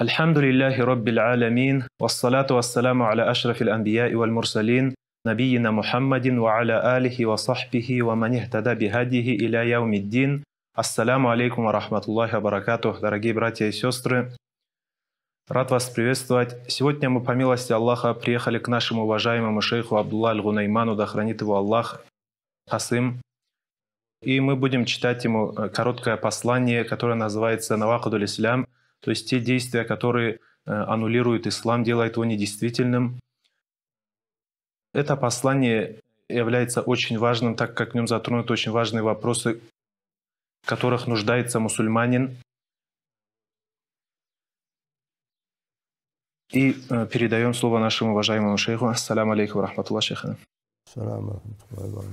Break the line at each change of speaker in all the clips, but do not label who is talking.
الحمد لله رب العالمين والصلاة والسلام على أشرف الأنبياء والمرسلين نبينا محمد وعلى آله وصحبه ومن اهتدى بهديه إلى يوم الدين Ассаламу алейкум ва рахматуллахи баракату, дорогие братья и сестры. Рад вас приветствовать. Сегодня мы, по милости Аллаха, приехали к нашему уважаемому шейху Абдулла Аль-Гунайману, да хранит его Аллах, Хасым. И мы будем читать ему э, короткое послание, которое называется «Навакудуль Ислям», то есть те действия, которые э, аннулируют ислам, делают его недействительным. Это послание является очень важным, так как в нем затронуты очень важные вопросы, в которых нуждается мусульманин. И э, передаем слово нашему уважаемому шейху. Ассаламу алейкум рахматуллах шейхана.
Ассаламу алейкум.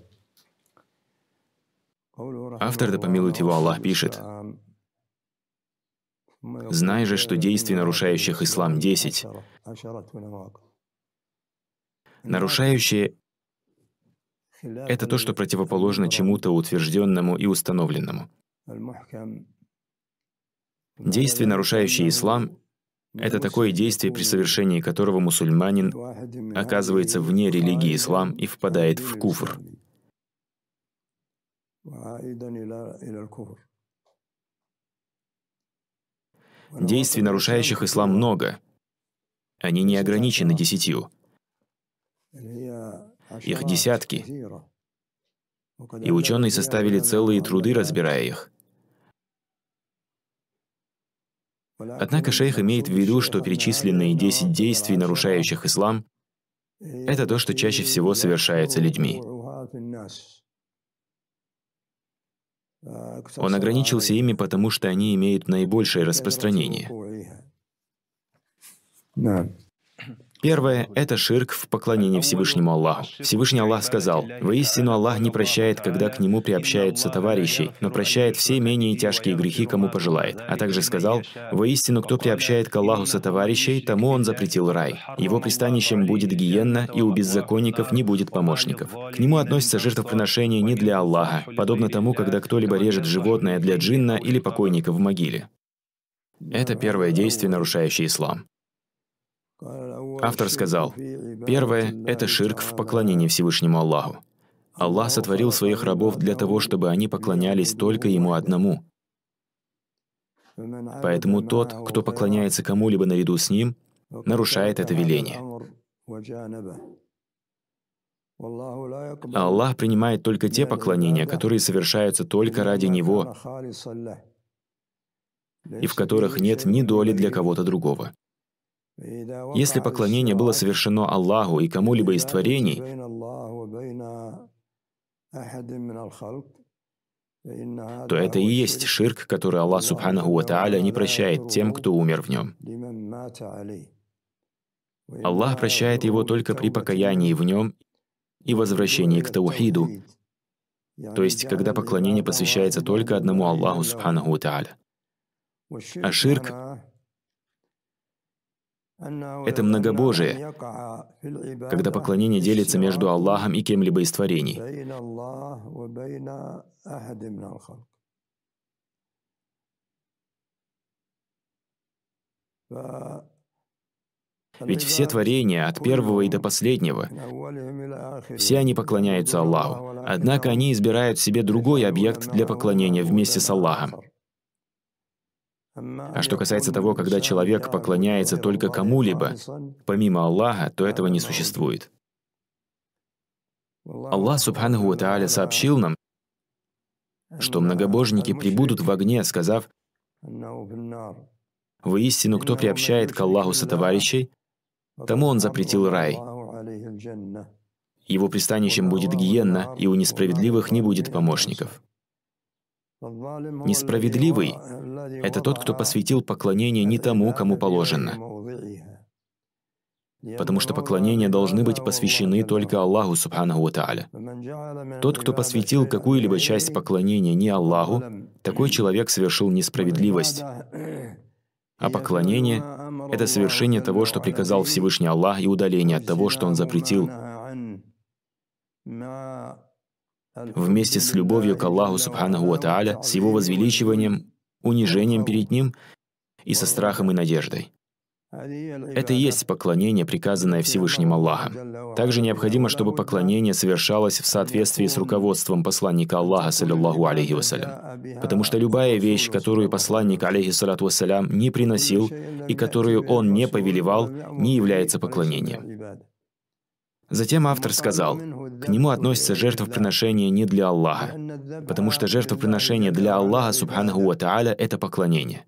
Автор, да помилует его Аллах, пишет,
«Знай же, что
действий, нарушающих ислам, десять. Нарушающие
— это то, что
противоположно чему-то утвержденному и установленному. Действие, нарушающее ислам, это такое действие, при совершении которого мусульманин оказывается вне религии ислам и впадает в куфр. Действий, нарушающих ислам, много. Они не ограничены десятью.
Их десятки. И ученые составили
целые труды, разбирая их. Однако шейх имеет в виду, что перечисленные 10 действий, нарушающих ислам, это то, что чаще всего совершается людьми.
Э, Он ограничился
ими, потому что они имеют наибольшее распространение. Первое – это ширк в поклонении Всевышнему Аллаху. Всевышний Аллах сказал, «Воистину Аллах не прощает, когда к Нему приобщаются товарищи, но прощает все менее тяжкие грехи, кому пожелает». А также сказал, «Воистину, кто приобщает к Аллаху со товарищей, тому Он запретил рай. Его пристанищем будет гиенна, и у беззаконников не будет помощников». К нему относятся жертвоприношения не для Аллаха, подобно тому, когда кто-либо режет животное для джинна или покойника в могиле. Это первое действие, нарушающее ислам. Автор сказал, первое – это ширк в поклонении Всевышнему Аллаху. Аллах сотворил своих рабов для того, чтобы они поклонялись только Ему одному.
Поэтому тот, кто поклоняется
кому-либо наряду с Ним, нарушает это веление.
Аллах
принимает только те поклонения, которые совершаются только ради Него и в которых нет ни доли для кого-то другого. Если поклонение было совершено Аллаху и кому-либо из творений, то это и есть ширк, который Аллах Субханаху Ва не прощает тем, кто умер в нем. Аллах прощает его только при покаянии в нем и возвращении к таухиду, то есть когда поклонение посвящается только одному Аллаху Субханаху Тааля. А ширк это многобожие,
когда поклонение
делится между Аллахом и кем-либо из творений. Ведь все творения, от первого и до последнего, все они поклоняются Аллаху. Однако они избирают себе другой объект для поклонения вместе с Аллахом. А что касается того, когда человек поклоняется только кому-либо, помимо Аллаха, то этого не существует. Аллах Субханаху Ва сообщил нам, что многобожники прибудут в огне, сказав, «Воистину, кто приобщает к Аллаху со товарищей, тому Он запретил рай. Его пристанищем будет гиенна, и у несправедливых не будет помощников». Несправедливый – это тот, кто посвятил поклонение не тому, кому положено. Потому что поклонения должны быть посвящены только Аллаху Субханаху Тааля. Тот, кто посвятил какую-либо часть поклонения не Аллаху, такой человек совершил несправедливость. А поклонение — это совершение того, что приказал Всевышний Аллах, и удаление от того, что Он запретил вместе с любовью к Аллаху Субханаху Ва Тааля, с его возвеличиванием, унижением перед ним и со страхом и надеждой. Это и есть поклонение, приказанное Всевышним Аллахом. Также необходимо, чтобы поклонение совершалось в соответствии с руководством посланника Аллаха, саллиллаху алейхи вассалям. Потому что любая вещь, которую посланник, Алейхи алейхиссалату вассалям, не приносил и которую он не повелевал, не является поклонением. Затем автор сказал, к нему относится жертвоприношение не для Аллаха, потому что жертвоприношение для Аллаха, субханаху ва тааля, это поклонение.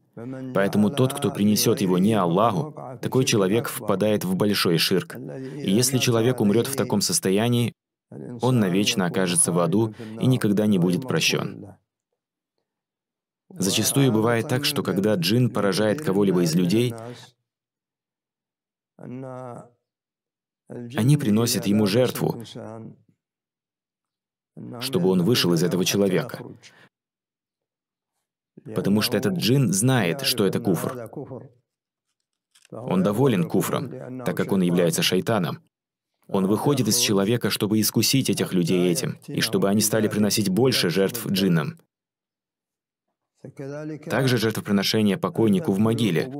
Поэтому тот, кто принесет его не Аллаху, такой человек впадает в большой ширк. И если человек умрет в таком состоянии, он навечно окажется в аду и никогда не будет прощен. Зачастую бывает так, что когда джин поражает кого-либо из людей,
они приносят ему жертву, чтобы
он вышел из этого человека. Потому что этот джин знает, что это куфр.
Он доволен
куфром, так как он является шайтаном. Он выходит из человека, чтобы искусить этих людей этим, и чтобы они стали приносить больше жертв джиннам. Также жертвоприношение покойнику в могиле.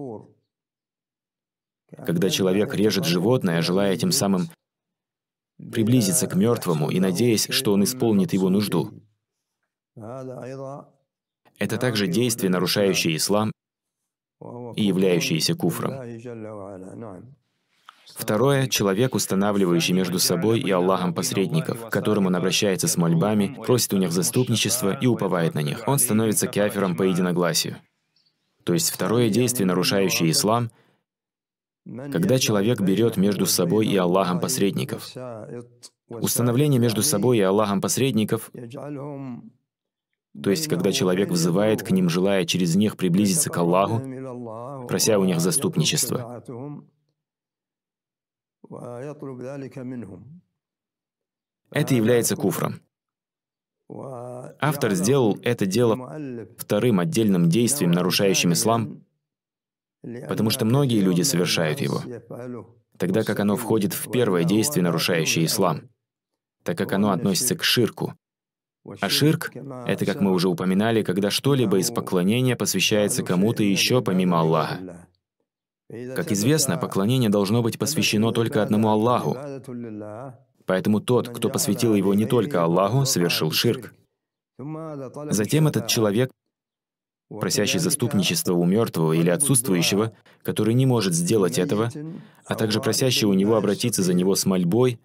Когда человек режет животное, желая тем самым приблизиться к мертвому и надеясь, что он исполнит его нужду.
Это
также действие, нарушающее ислам и являющееся куфром. Второе – человек, устанавливающий между собой и Аллахом посредников, к которым он обращается с мольбами, просит у них заступничество и уповает на них. Он становится кафиром по единогласию. То есть второе действие, нарушающее ислам – когда человек берет между собой и Аллахом посредников,
установление
между собой и Аллахом посредников,
то
есть когда человек взывает к ним, желая через них приблизиться к Аллаху, прося у них заступничество, это является куфром. Автор сделал это дело вторым отдельным действием, нарушающим ислам, потому что многие люди совершают его, тогда как оно входит в первое действие, нарушающее ислам, так как оно относится к ширку. А ширк — это, как мы уже упоминали, когда что-либо из поклонения посвящается кому-то еще помимо Аллаха. Как известно, поклонение должно быть посвящено только одному Аллаху. Поэтому тот, кто посвятил его не только Аллаху, совершил ширк. Затем этот человек просящий заступничество у мертвого или отсутствующего, который не может сделать этого, а также просящий у него обратиться за него с мольбой,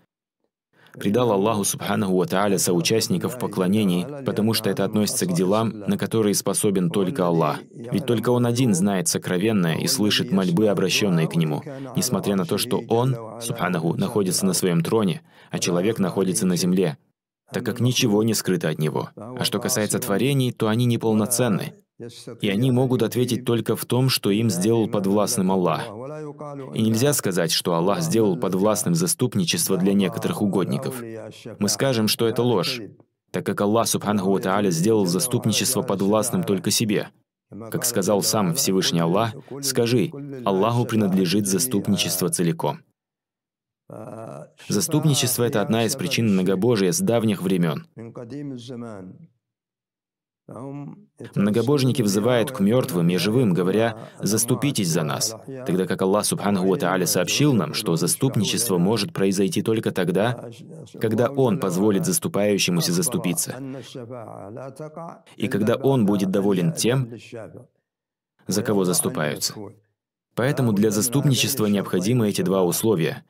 предал Аллаху Субханаху Ва Тааля соучастников в поклонении, потому что это относится к делам, на которые способен только Аллах. Ведь только Он один знает сокровенное и слышит мольбы, обращенные к Нему, несмотря на то, что Он, Субханаху, находится на своем троне, а человек находится на земле, так как ничего не скрыто от Него. А что касается творений, то они неполноценны, и они могут ответить только в том, что им сделал подвластным Аллах. И нельзя сказать, что Аллах сделал подвластным заступничество для некоторых угодников. Мы скажем, что это ложь, так как Аллах Субхангу Тааля сделал заступничество подвластным только себе. Как сказал сам Всевышний Аллах, скажи, Аллаху принадлежит заступничество целиком. А, заступничество — это одна из причин многобожия с давних времен. Многобожники взывают к мертвым и живым, говоря «заступитесь за нас», тогда как Аллах Субхану Тааля сообщил нам, что заступничество может произойти только тогда,
когда Он
позволит заступающемуся заступиться,
и когда Он будет
доволен тем, за кого заступаются. Поэтому для заступничества необходимы эти два условия.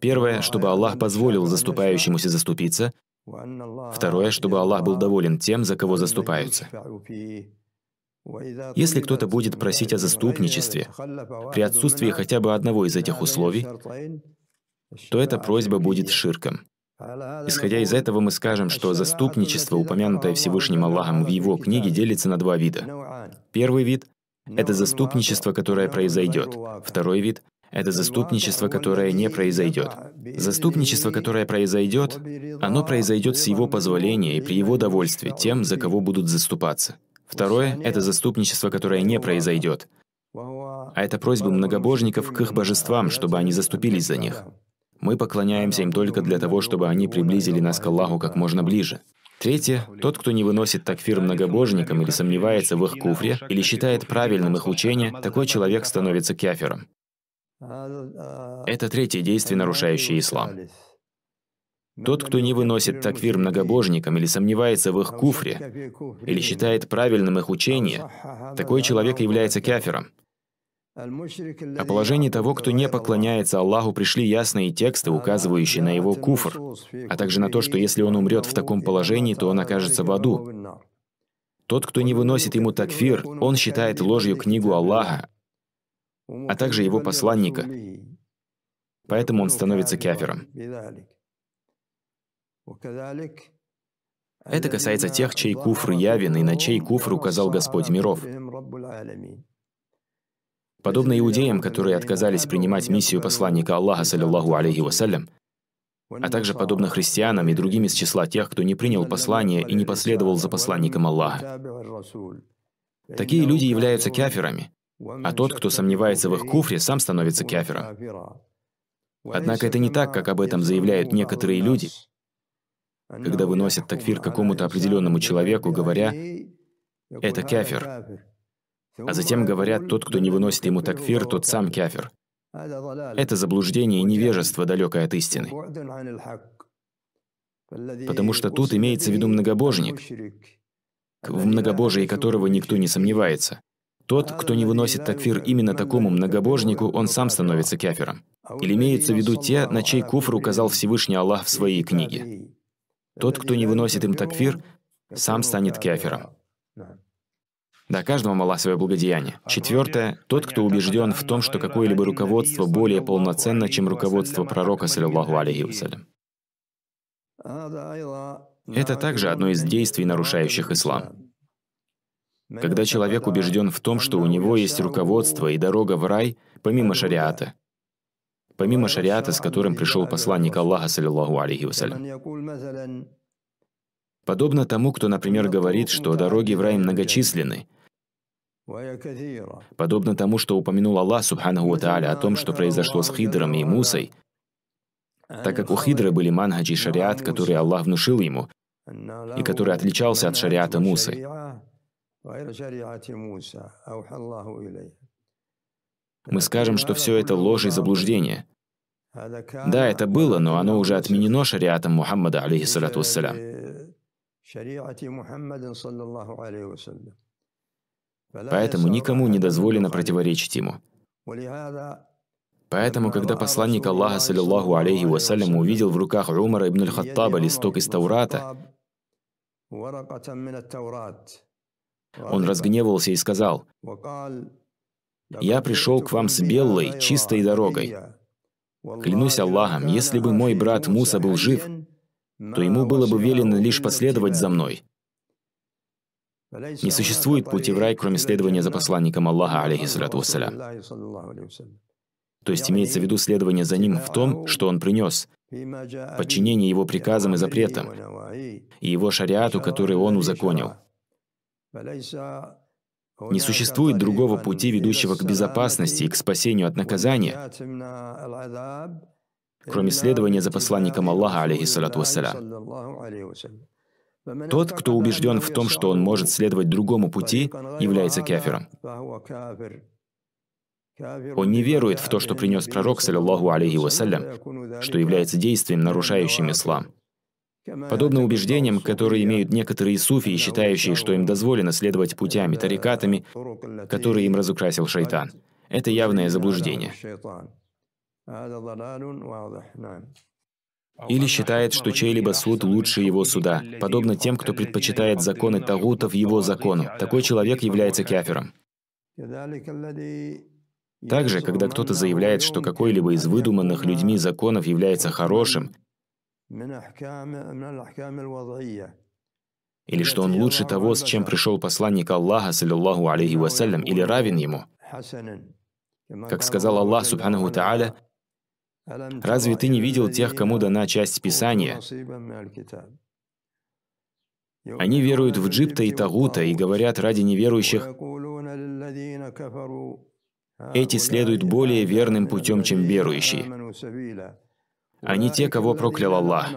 Первое, чтобы Аллах позволил заступающемуся заступиться, Второе, чтобы Аллах был доволен тем, за кого заступаются. Если кто-то будет просить о заступничестве при отсутствии хотя бы одного из этих условий, то эта просьба будет ширком. Исходя из этого, мы скажем, что заступничество, упомянутое Всевышним Аллахом в Его книге, делится на два вида. Первый вид — это заступничество, которое произойдет. Второй вид это заступничество, которое не произойдет. Заступничество, которое произойдет, оно произойдет с его позволения и при его довольстве тем, за кого будут заступаться. Второе — это заступничество, которое не произойдет. А это просьба многобожников к их божествам, чтобы они заступились за них. Мы поклоняемся им только для того, чтобы они приблизили нас к Аллаху как можно ближе. Третье, тот, кто не выносит такфир многобожникам или сомневается в их куфре, или считает правильным их учение, такой человек становится кяфером. А, Это третье действие, нарушающее ислам. Тот, кто не выносит таквир многобожникам или сомневается в их куфре, или считает правильным их учение, такой человек является кафиром.
О
положении того, кто не поклоняется Аллаху, пришли ясные тексты, указывающие на его куфр, а также на то, что если он умрет в таком положении, то он окажется в аду. Тот, кто не выносит ему такфир, он считает ложью книгу Аллаха, а также его посланника. Поэтому он становится кафиром. Это касается тех, чей куфр явен и на чей куфр указал Господь миров. Подобно иудеям, которые отказались принимать миссию посланника Аллаха, саллиллаху алейхи вассалям, а также подобно христианам и другим из числа тех, кто не принял послание и не последовал за посланником Аллаха. Такие люди являются кафирами, а тот, кто сомневается в их куфре, сам становится кафиром. Однако это не так, как об этом заявляют некоторые люди, когда выносят такфир какому-то определенному человеку, говоря «это кафир», а затем говорят «тот, кто не выносит ему такфир, тот сам кафир».
Это
заблуждение и невежество, далекое от истины. Потому что тут имеется в виду многобожник, в многобожии которого никто не сомневается. Тот, кто не выносит такфир именно такому многобожнику, он сам становится кяфером. Или имеются в виду те, на чей куфр указал Всевышний Аллах в своей книге. Тот, кто не выносит им такфир, сам станет кяфером. Да, каждому Аллах свое благодеяние. Четвертое. Тот, кто убежден в том, что какое-либо руководство более полноценно, чем руководство пророка, саллиллаху алейхи вассалям. Это также одно из действий, нарушающих ислам. Когда человек убежден в том, что у него есть руководство и дорога в рай, помимо шариата. Помимо шариата, с которым пришел посланник Аллаха, саллиллаху алейхи вассалям. Подобно тому, кто, например, говорит, что дороги в рай многочисленны, Подобно тому, что упомянул Аллах, субханаху тааля, о том, что произошло с Хидром и Мусой, так как у Хидра были манхаджи и шариат, которые Аллах внушил ему,
и который
отличался от шариата Мусы.
غير شريعة موسى أوحى الله إليه
мы скажем, что все это ложь и заблуждение.
Да,
это было, но оно уже отменено шариатом Мухаммада, алейхиссалату вассалям. Поэтому никому не дозволено противоречить ему. Поэтому, когда посланник Аллаха, саллиллаху алейхи вассалям, увидел в руках Умара ибн аль-Хаттаба листок из Таурата,
он разгневался и сказал, «Я пришел к вам с белой, чистой дорогой.
Клянусь Аллахом, если бы мой брат Муса был жив, то ему было бы велено лишь последовать за мной. Не существует пути в рай, кроме следования за посланником Аллаха, алейхиссалату вассалям. То есть имеется в виду следование за ним в том, что он принес,
подчинение
его приказам и запретам, и его шариату, который он узаконил.
Не существует
другого пути, ведущего к безопасности и к спасению от наказания, кроме следования за посланником Аллаха, алейхиссалату вассалям. Тот, кто убежден в том, что он может следовать другому пути, является кафиром. Он не верует в то, что принес пророк, саллиллаху алейхи вассалям, что является действием, нарушающим ислам. Подобно убеждениям, которые имеют некоторые суфии, считающие, что им дозволено следовать путями, тарикатами, которые им разукрасил шайтан. Это явное заблуждение. Или считает, что чей-либо суд лучше его суда, подобно тем, кто предпочитает законы тагутов его закону. Такой человек является кяфером. Также, когда кто-то заявляет, что какой-либо из выдуманных людьми законов является хорошим,
или
что он лучше того, с чем пришел посланник Аллаха, саллиллаху алейхи вассалям, или равен ему. Как сказал Аллах, субханаху та'аля,
«Разве
ты не видел тех, кому дана часть Писания? Они веруют в Джипта и Тагута и говорят ради неверующих,
эти следуют
более верным путем, чем верующие а не те, кого проклял Аллах.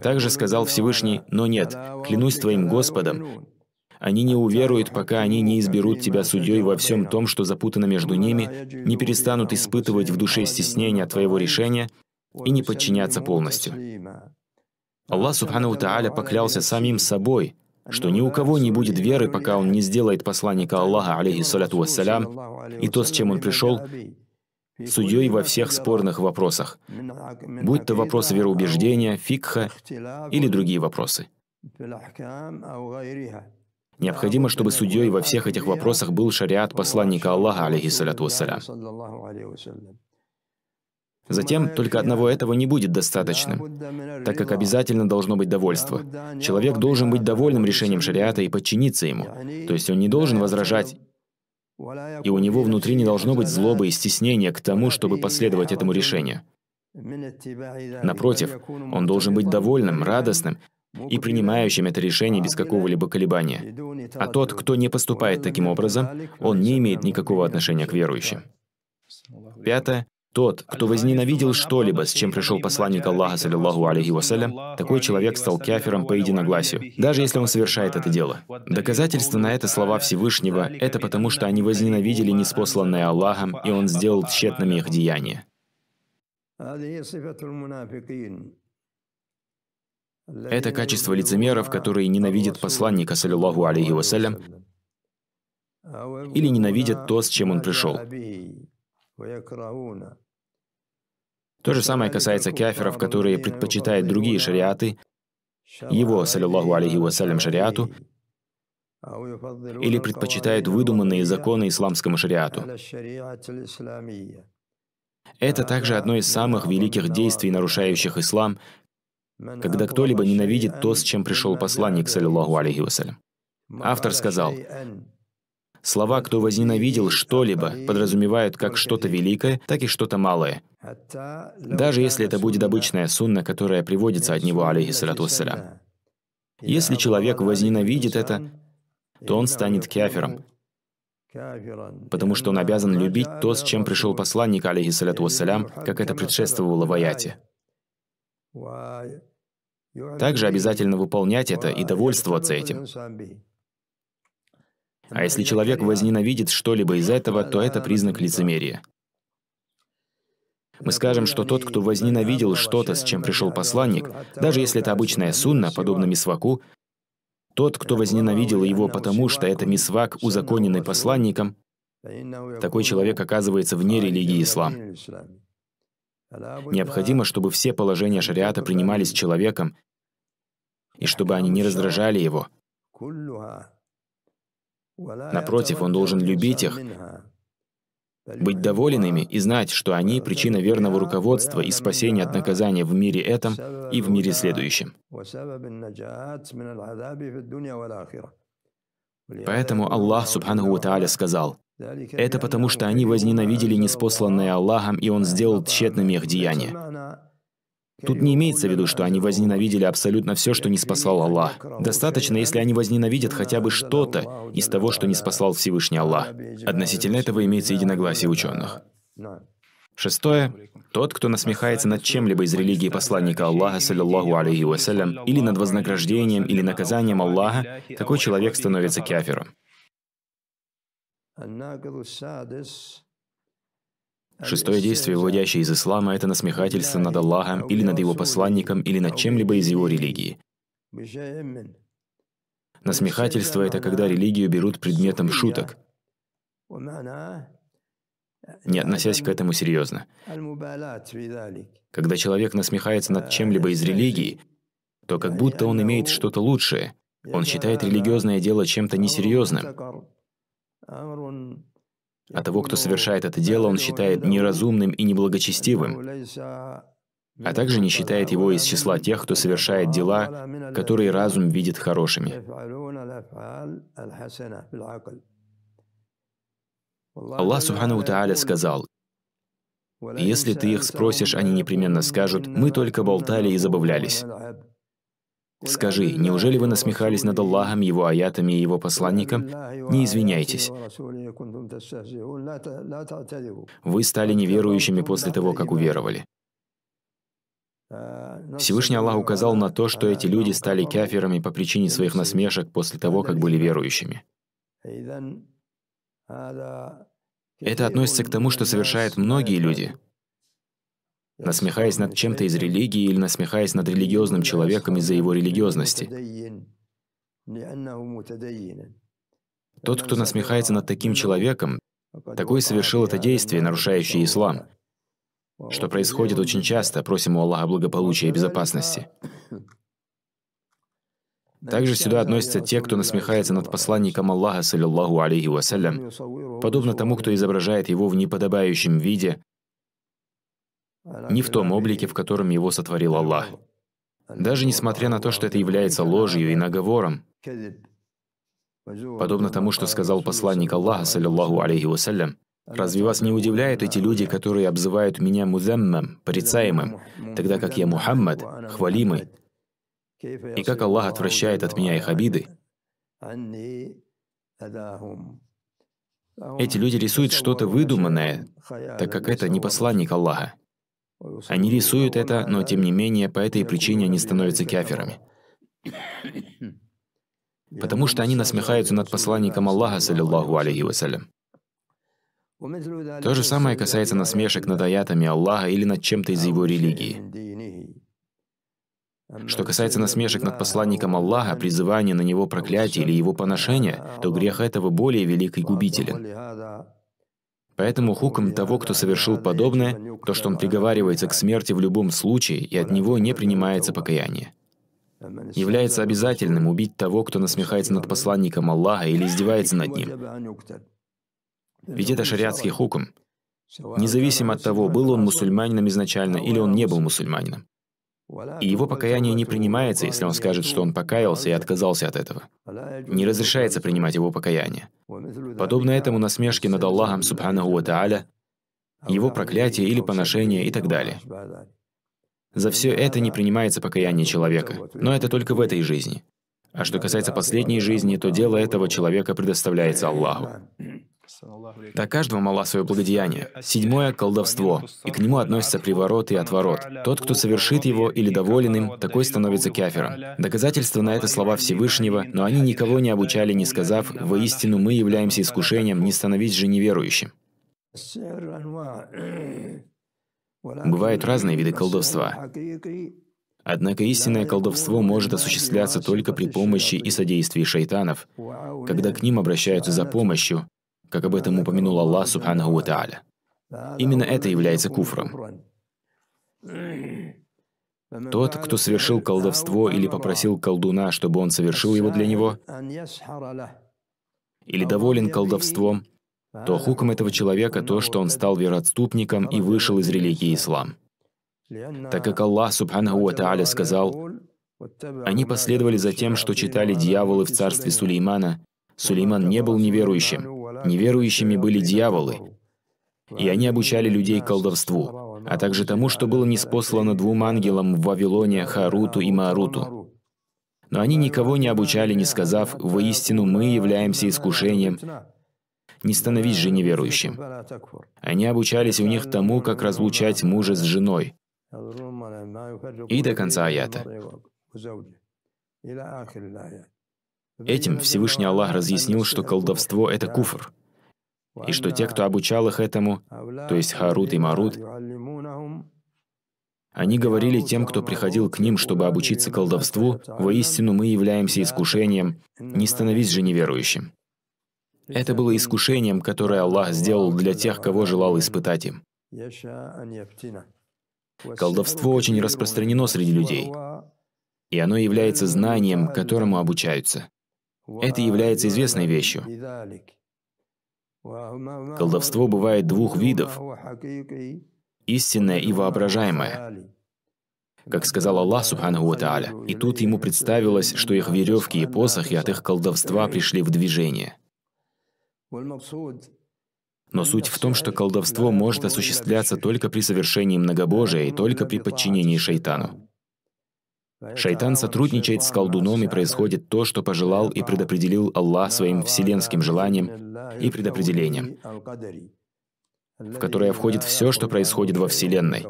Также сказал Всевышний, «Но нет, клянусь твоим Господом, они не уверуют, пока они не изберут тебя судьей во всем том, что запутано между ними, не перестанут испытывать в душе стеснение от твоего решения и не подчиняться полностью». Аллах Субхану Тааля поклялся самим собой, что ни у кого не будет веры, пока он не сделает посланника Аллаха, алейхиссаляту вассалям, и то, с чем он пришел, судьей во всех спорных вопросах, будь то вопросы вероубеждения, фикха или другие вопросы. Необходимо, чтобы судьей во всех этих вопросах был шариат посланника Аллаха, алейхиссаляту вассалям. Затем только одного этого не будет достаточным, так как обязательно должно быть довольство. Человек должен быть довольным решением шариата и подчиниться ему. То есть он не должен возражать и у него внутри не должно быть злобы и стеснения к тому, чтобы последовать этому решению.
Напротив,
он должен быть довольным, радостным и принимающим это решение без какого-либо колебания. А тот, кто не поступает таким образом, он не имеет никакого отношения к верующим. Пятое. Тот, кто возненавидел что-либо, с чем пришел посланник Аллаха, саллиллаху алейхи вассалям, такой человек стал кафиром по единогласию, даже если он совершает это дело. Доказательство на это слова Всевышнего – это потому, что они возненавидели неспосланное Аллахом, и Он сделал тщетными их деяния.
Это
качество лицемеров, которые ненавидят посланника, саллиллаху алейхи вассалям,
или ненавидят то, с
чем он пришел. То же самое касается кафиров, которые предпочитают другие шариаты, его, саллиллаху алейхи вассалям, шариату,
а или предпочитают
выдуманные законы исламскому шариату. Это также одно из самых великих действий, нарушающих ислам, когда кто-либо ненавидит то, с чем пришел посланник, саллиллаху алейхи вассалям. Автор сказал, Слова «кто возненавидел что-либо» подразумевают как что-то великое, так и что-то малое. Даже если это будет обычная сунна, которая приводится от него, алейхиссалату вассалям. Если человек возненавидит это, то он станет кафиром, потому что он обязан любить то, с чем пришел посланник, алейхиссалату вассалям, как это предшествовало в аяте. Также обязательно выполнять это и довольствоваться этим. А если человек возненавидит что-либо из этого, то это признак лицемерия. Мы скажем, что тот, кто возненавидел что-то, с чем пришел посланник, даже если это обычная сунна, подобно мисваку, тот, кто возненавидел его потому, что это мисвак, узаконенный посланником, такой человек оказывается вне религии ислам. Необходимо, чтобы все положения шариата принимались человеком, и чтобы они не раздражали его. Напротив, он должен любить их, быть доволен ими и знать, что они – причина верного руководства и спасения от наказания в мире этом и в мире следующем. Поэтому Аллах, Субхану Тааля, сказал, «Это потому, что они возненавидели неспосланное Аллахом, и Он сделал тщетными их деяния». Тут не имеется в виду, что они возненавидели абсолютно все, что не спасал Аллах. Достаточно, если они возненавидят хотя бы что-то из того, что не спасал Всевышний Аллах. Относительно этого имеется единогласие ученых. Шестое. Тот, кто насмехается над чем-либо из религии посланника Аллаха, саллиллаху алейхи вассалям, или над вознаграждением или наказанием Аллаха, такой человек становится кафиром. Шестое действие, выводящее из ислама, это насмехательство над Аллахом или над его посланником или над чем-либо из его религии. Насмехательство – это когда религию берут предметом шуток, не относясь к этому серьезно. Когда человек насмехается над чем-либо из религии, то как будто он имеет что-то лучшее. Он считает религиозное дело чем-то несерьезным. А того, кто совершает это дело, он считает неразумным и неблагочестивым, а также не считает его из числа тех, кто совершает дела, которые разум видит хорошими.
Аллах Субхану
Тааля сказал, «Если ты их спросишь, они непременно скажут, мы только болтали и забавлялись». Скажи, неужели вы насмехались над Аллахом, Его аятами и Его посланником? Не извиняйтесь. Вы стали неверующими после того, как уверовали. Всевышний Аллах указал на то, что эти люди стали кафирами по причине своих насмешек после того, как были верующими.
Это
относится к тому, что совершают многие люди – насмехаясь над чем-то из религии или насмехаясь над религиозным человеком из-за его религиозности. Тот, кто насмехается над таким человеком, такой совершил это действие, нарушающее ислам, что происходит очень часто, просим у Аллаха благополучия и безопасности. Также сюда относятся те, кто насмехается над посланником Аллаха, саллиллаху алейхи вассалям, подобно тому, кто изображает его в неподобающем виде, не в том облике, в котором его сотворил Аллах. Даже несмотря на то, что это является ложью и наговором, подобно тому, что сказал посланник Аллаха, саллиллаху алейхи вассалям, «Разве вас не удивляют эти люди, которые обзывают меня музаммам, порицаемым, тогда как я Мухаммад, хвалимый? И как Аллах отвращает от меня их обиды?»
Эти люди рисуют что-то
выдуманное,
так как это не
посланник Аллаха. Они рисуют это, но тем не менее по этой причине они становятся кяферами. Потому что они насмехаются над посланником Аллаха, саллиллаху алейхи вассалям. То же самое касается насмешек над аятами Аллаха или над чем-то из его религии. Что касается насмешек над посланником Аллаха, призывания на него проклятия или его поношения, то грех этого более велик и губителен. Поэтому хуком того, кто совершил подобное, то, что он приговаривается к смерти в любом случае, и от него не принимается покаяние. Является обязательным убить того, кто насмехается над посланником Аллаха или издевается над
ним. Ведь это
шариатский хуком. Независимо от того, был он мусульманином изначально или он не был мусульманином. И его покаяние не принимается, если он скажет, что он покаялся и отказался от этого. Не разрешается принимать его покаяние. Подобно этому насмешки над Аллахом Субханаху Ва Тааля, его проклятие или поношение и так далее. За все это не принимается покаяние человека, но это только в этой жизни. А что касается последней жизни, то дело этого человека предоставляется Аллаху. На каждого мала свое благодеяние. Седьмое — колдовство, и к нему относятся приворот и отворот. Тот, кто совершит его или доволен им, такой становится кафиром. Доказательства на это слова Всевышнего, но они никого не обучали, не сказав, «Воистину мы являемся искушением, не становись же неверующим». Бывают разные виды колдовства. Однако истинное колдовство может осуществляться только при помощи и содействии шайтанов, когда к ним обращаются за помощью, как об этом упомянул Аллах Субханаху Ва Тааля. Именно это является куфром. Тот, кто совершил колдовство или попросил колдуна, чтобы он совершил его для него, или доволен колдовством, то хуком этого человека то, что он стал вероотступником и вышел из религии ислам. Так как Аллах Субханаху Ва Тааля сказал, они последовали за тем, что читали дьяволы в царстве Сулеймана. Сулейман не был неверующим, Неверующими были дьяволы, и они обучали людей колдовству, а также тому, что было неспослано двум ангелам в Вавилоне, Харуту и Мааруту. Но они никого не обучали, не сказав, «Воистину мы являемся искушением, не становись же неверующим». Они обучались у них тому, как разлучать мужа с женой.
И до конца аята.
Этим Всевышний Аллах разъяснил, что колдовство — это куфр, и что те, кто обучал их этому, то есть Харут и Марут, они говорили тем, кто приходил к ним, чтобы обучиться колдовству, «Воистину мы являемся искушением, не становись же неверующим». Это было искушением, которое Аллах сделал для тех, кого желал испытать им. Колдовство очень распространено среди людей, и оно является знанием, которому обучаются. Это является известной вещью. Колдовство бывает двух видов – истинное и воображаемое. Как сказал Аллах, субханаху тааля, и тут ему представилось, что их веревки и посохи от их колдовства пришли в движение.
Но
суть в том, что колдовство может осуществляться только при совершении многобожия и только при подчинении шайтану. Шайтан сотрудничает с колдуном, и происходит то, что пожелал и предопределил Аллах своим вселенским желанием и предопределением, в которое входит все, что происходит во Вселенной.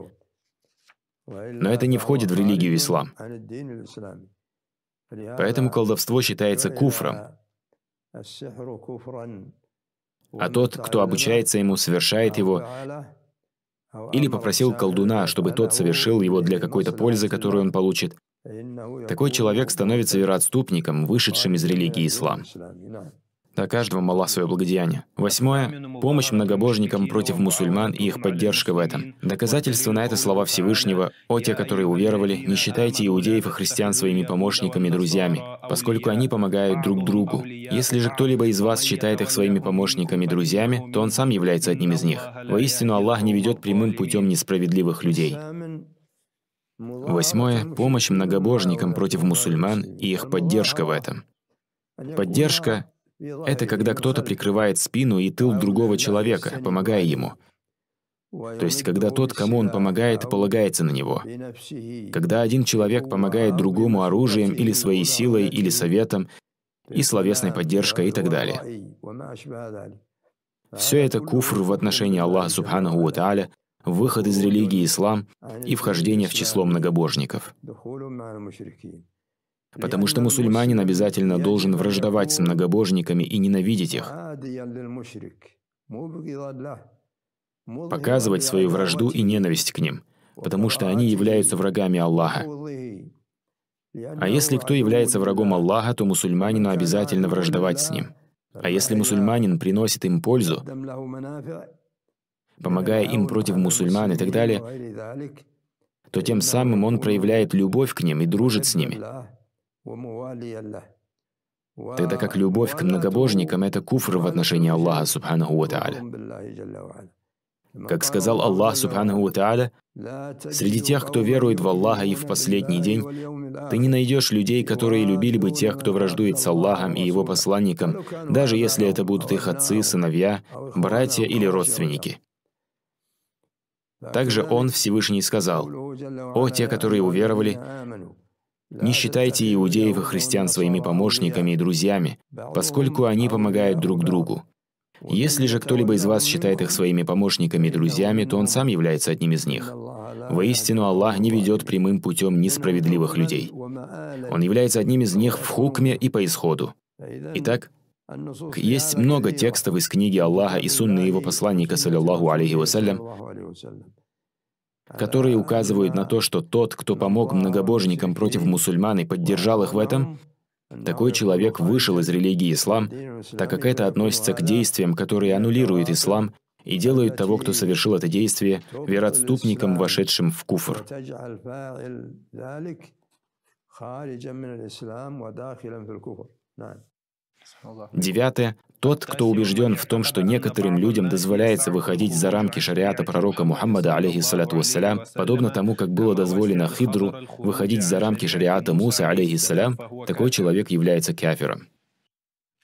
Но это не входит в
религию ислам.
Поэтому колдовство считается куфром. А
тот, кто обучается ему, совершает его, или попросил колдуна, чтобы тот совершил его для какой-то пользы, которую он получит, такой человек становится вероотступником, вышедшим из религии ислам. До каждого мала свое благодеяние. Восьмое. Помощь многобожникам против мусульман и их поддержка в этом. Доказательство на это слова Всевышнего «О те, которые уверовали, не считайте иудеев и христиан своими помощниками и друзьями, поскольку они помогают друг другу. Если же кто-либо из вас считает их своими помощниками и друзьями, то он сам является одним из них. Воистину, Аллах не ведет прямым путем несправедливых людей». Восьмое – помощь многобожникам против мусульман и их поддержка в этом. Поддержка – это когда кто-то прикрывает спину и тыл другого человека, помогая ему. То есть, когда тот, кому он помогает, полагается на него. Когда один человек помогает другому оружием или своей силой, или советом, и словесной поддержкой и так далее. Все это куфр в отношении Аллаха Субхану Ва выход из религии ислам и вхождение в число многобожников. Потому что мусульманин обязательно должен враждовать с многобожниками и ненавидеть их,
показывать свою вражду
и ненависть к ним, потому что они являются врагами Аллаха. А если кто является врагом Аллаха, то мусульманину обязательно враждовать с ним. А если мусульманин приносит им пользу, помогая им против мусульман и так
далее,
то тем самым он проявляет любовь к ним и дружит с ними. Тогда как любовь к многобожникам – это куфр в отношении Аллаха, субханаху ва та'аля. Как сказал Аллах, субханаху ва та'аля, «Среди тех, кто верует в Аллаха и в последний день, ты не найдешь людей, которые любили бы тех, кто враждует с Аллахом и его посланником, даже если это будут их отцы, сыновья, братья или родственники». Также Он Всевышний сказал, «О, те, которые уверовали, не считайте иудеев и христиан своими помощниками и друзьями, поскольку они помогают друг другу. Если же кто-либо из вас считает их своими помощниками и друзьями, то он сам является одним из них. Воистину, Аллах не ведет прямым путем несправедливых людей. Он является одним из них в хукме и по исходу. Итак, есть много текстов из книги Аллаха и сунны его посланника, саллиллаху алейхи вассалям, которые указывают на то, что тот, кто помог многобожникам против мусульман и поддержал их в этом, такой человек вышел из религии ислам, так как это относится к действиям, которые аннулируют ислам и делают того, кто совершил это действие, вероотступником, вошедшим в куфр. Девятое. Тот, кто убежден в том, что некоторым людям дозволяется выходить за рамки шариата пророка Мухаммада, алейхиссалату вассалям, подобно тому, как было дозволено Хидру выходить за рамки шариата Муса, алейхиссалям, такой человек является кафиром.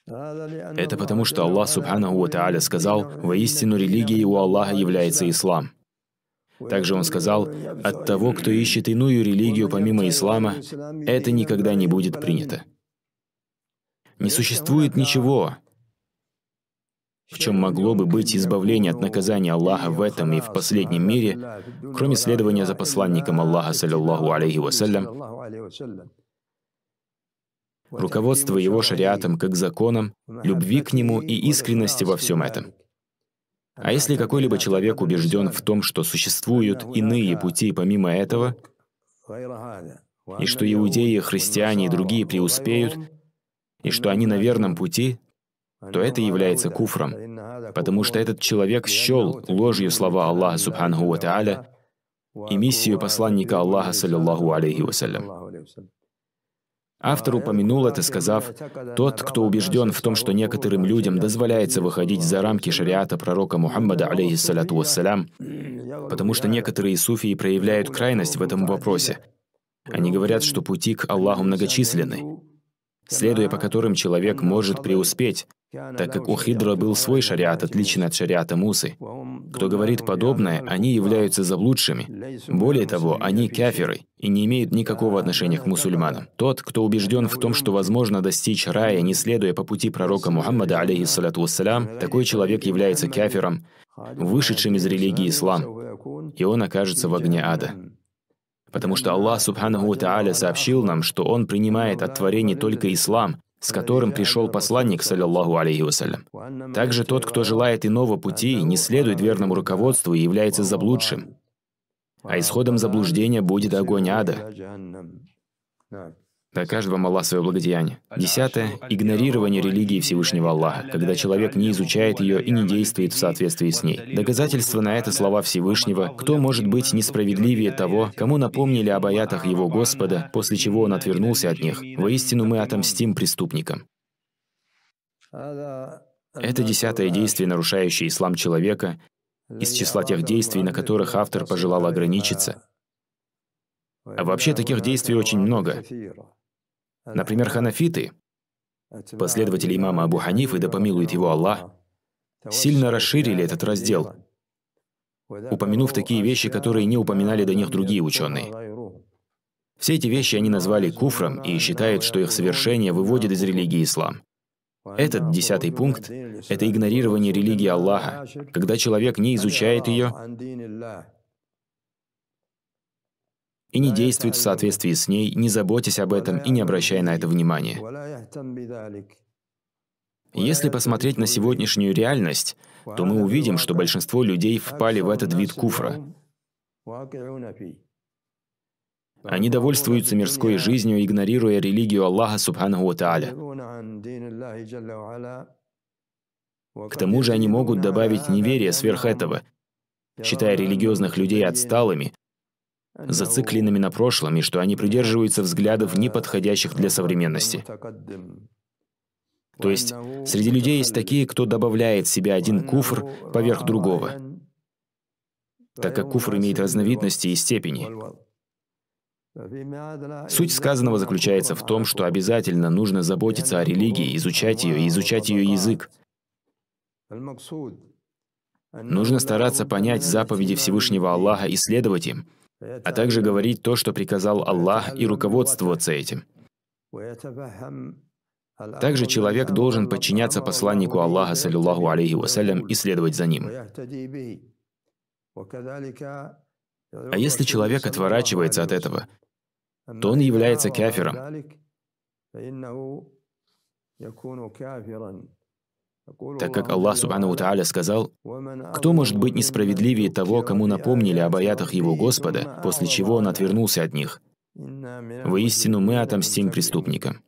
Это потому, что Аллах Субханаху Ва сказал, «Воистину религией у Аллаха является ислам». Также он сказал, «От того, кто ищет иную религию помимо ислама, это никогда не будет принято» не существует ничего, в чем могло бы быть избавление от наказания Аллаха в этом и в последнем мире, кроме следования за посланником Аллаха, саллиллаху алейхи
вассалям,
руководство его шариатом как законом, любви к нему и искренности во всем этом. А если какой-либо человек убежден в том, что существуют иные пути помимо этого,
и что иудеи,
христиане и другие преуспеют, и что они на верном пути, то это является куфром, потому что этот человек счел ложью слова Аллаха Субхану Ва Тааля и миссию посланника Аллаха, саллиллаху алейхи вассалям. Автор упомянул это, сказав, «Тот, кто убежден в том, что некоторым людям дозволяется выходить за рамки шариата пророка Мухаммада, алейхиссалату вассалям, потому что некоторые суфии проявляют крайность в этом вопросе. Они говорят, что пути к Аллаху многочисленны, следуя по которым человек может преуспеть, так как у Хидра был свой шариат, отличный от шариата Мусы. Кто говорит подобное, они являются заблудшими. Более того, они кафиры и не имеют никакого отношения к мусульманам. Тот, кто убежден в том, что возможно достичь рая, не следуя по пути пророка Мухаммада, алейхиссалату вассалям, такой человек является кафиром, вышедшим из религии ислам, и он окажется в огне ада. Потому что Аллах Субханаху Тааля сообщил нам, что Он принимает от творений только ислам, с которым пришел посланник, саллиллаху алейхи вассалям. Также тот, кто желает иного пути, не следует верному руководству и является заблудшим. А исходом заблуждения будет огонь ада. Для каждого мала свое благодеяние. Десятое – игнорирование религии Всевышнего Аллаха, когда человек не изучает ее и не действует в соответствии с ней. Доказательство на это слова Всевышнего, кто может быть несправедливее того, кому напомнили об аятах его Господа, после чего он отвернулся от них. Воистину мы отомстим преступникам.
Это
десятое действие, нарушающее ислам человека, из числа тех действий, на которых автор пожелал ограничиться. А вообще таких действий очень много. Например, ханафиты, последователи имама Абу Ханифы, да помилует его Аллах, сильно расширили этот раздел, упомянув такие вещи, которые не упоминали до них другие ученые. Все эти вещи они назвали куфром и считают, что их совершение выводит из религии ислам. Этот десятый пункт – это игнорирование религии Аллаха, когда человек не изучает ее и не действует в соответствии с ней, не заботясь об этом и не обращая на это внимания. Если посмотреть на сегодняшнюю реальность, то мы увидим, что большинство людей впали в этот вид куфра. Они довольствуются мирской жизнью, игнорируя религию Аллаха Субхану Тааля. К тому же они могут добавить неверие сверх этого, считая религиозных людей отсталыми Э, зацикленными на прошлом и что они придерживаются взглядов, не подходящих для современности. То есть, среди людей есть такие, кто добавляет в себя один куфр поверх другого, так как куфр имеет разновидности и степени. Суть сказанного заключается в том, что обязательно нужно заботиться о религии, изучать ее и изучать ее язык. Нужно стараться понять заповеди Всевышнего Аллаха и следовать им –
а также
говорить то, что приказал Аллах, и руководствоваться этим. Также человек должен подчиняться посланнику Аллаха, саллиллаху алейхи вассалям, и следовать за ним.
А если
человек отворачивается от этого,
то он является кафиром.
Так как Аллах Субхану Тааля сказал, «Кто может быть несправедливее того, кому напомнили об аятах его Господа, после чего он отвернулся от них?
Воистину,
мы отомстим преступникам».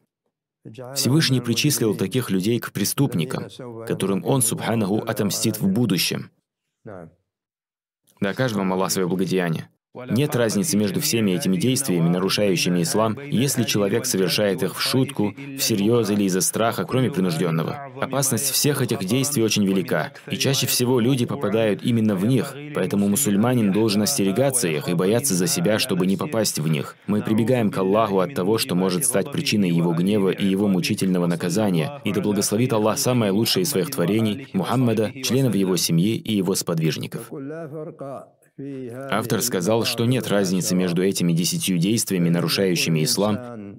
Всевышний причислил таких людей к преступникам, которым он, Субханаху, отомстит в будущем.
Да
каждому Аллах свое благодеяние. Нет разницы между всеми этими действиями, нарушающими ислам, если человек совершает их в шутку, всерьез или из-за страха, кроме принужденного. Опасность всех этих действий очень велика, и чаще всего люди попадают именно в них, поэтому мусульманин должен остерегаться их и бояться за себя, чтобы не попасть в них. Мы прибегаем к Аллаху от того, что может стать причиной его гнева и его мучительного наказания, и да благословит Аллах самое лучшее из своих творений, Мухаммада, членов его семьи и его сподвижников. Автор сказал, что нет разницы между этими десятью действиями, нарушающими ислам,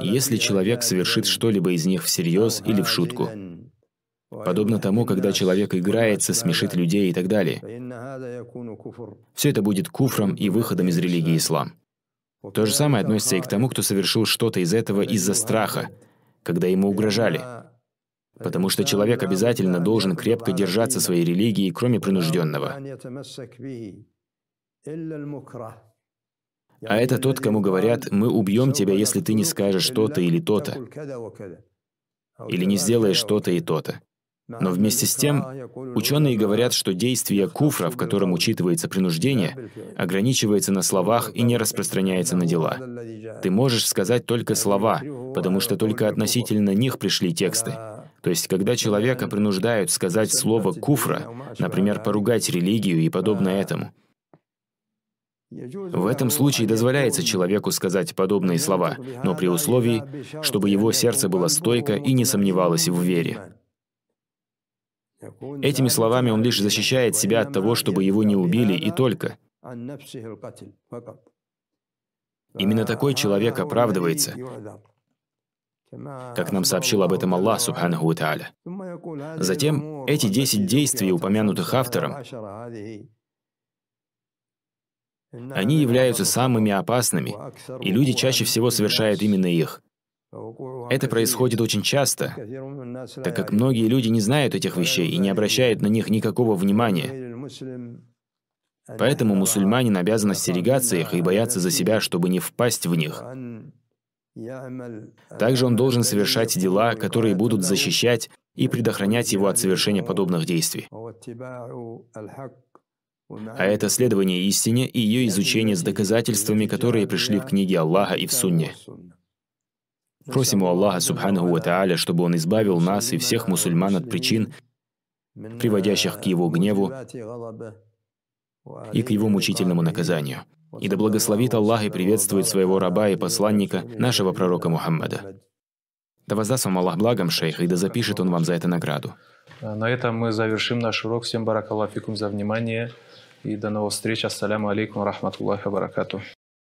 если человек совершит что-либо из них всерьез или в шутку. Подобно тому, когда человек играется, смешит людей и так далее. Все это будет куфром и выходом из религии ислам. То же самое относится и к тому, кто совершил что-то из этого из-за страха, когда ему угрожали. Потому что человек обязательно должен крепко держаться своей религии, кроме принужденного. А это тот, кому говорят, мы убьем тебя, если ты не скажешь то-то или то-то, или не сделаешь что то и то-то. Но вместе с тем, ученые говорят, что действие куфра, в котором учитывается принуждение, ограничивается на словах и не распространяется на дела. Ты можешь сказать только слова, потому что только относительно них пришли тексты. То есть, когда человека принуждают сказать слово «куфра», например, поругать религию и подобное этому, в этом случае дозволяется человеку сказать подобные слова, но при условии, чтобы его сердце было стойко и не сомневалось в вере. Этими словами он лишь защищает себя от того, чтобы его не убили и только. Именно такой человек оправдывается, как нам сообщил об этом Аллах, Субханаху Тааля.
Затем
эти десять действий, упомянутых автором, они являются самыми опасными, и люди чаще всего совершают именно их. Это происходит очень часто,
так как многие
люди не знают этих вещей и не обращают на них никакого внимания. Поэтому мусульманин обязан остерегаться их и бояться за себя, чтобы не впасть в них.
Э,
Также он должен совершать дела, которые будут защищать и предохранять его от совершения подобных действий.
А, а это
следование истине и ее изучение с доказательствами, которые пришли в книге Аллаха и в Сунне. Просим у Аллаха, Субханаху Ва Тааля, чтобы Он избавил нас и всех мусульман от причин, приводящих к Его гневу и к Его мучительному наказанию. И да благословит Аллах и приветствует своего раба и посланника, нашего пророка Мухаммада. Да воздаст вам Аллах благом, шейх, и да запишет он вам за это награду.
А, на этом мы завершим наш урок. Всем баракаллаху за внимание. И до новых встреч. Ассаляму алейкум рахматуллахи баракату.